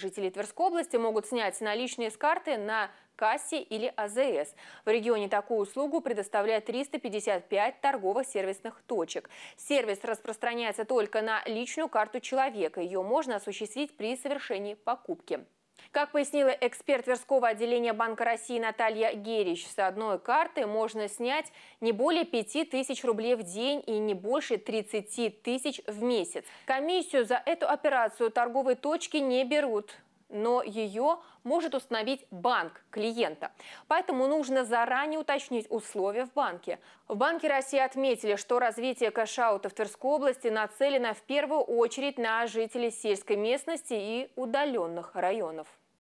Жители Тверской области могут снять наличные с карты на кассе или АЗС. В регионе такую услугу предоставляет 355 торговых сервисных точек. Сервис распространяется только на личную карту человека. Ее можно осуществить при совершении покупки. Как пояснила эксперт Тверского отделения Банка России Наталья Герич, с одной карты можно снять не более 5 тысяч рублей в день и не больше 30 тысяч в месяц. Комиссию за эту операцию торговые точки не берут но ее может установить банк клиента. Поэтому нужно заранее уточнить условия в банке. В Банке России отметили, что развитие кэшаута в Тверской области нацелено в первую очередь на жителей сельской местности и удаленных районов.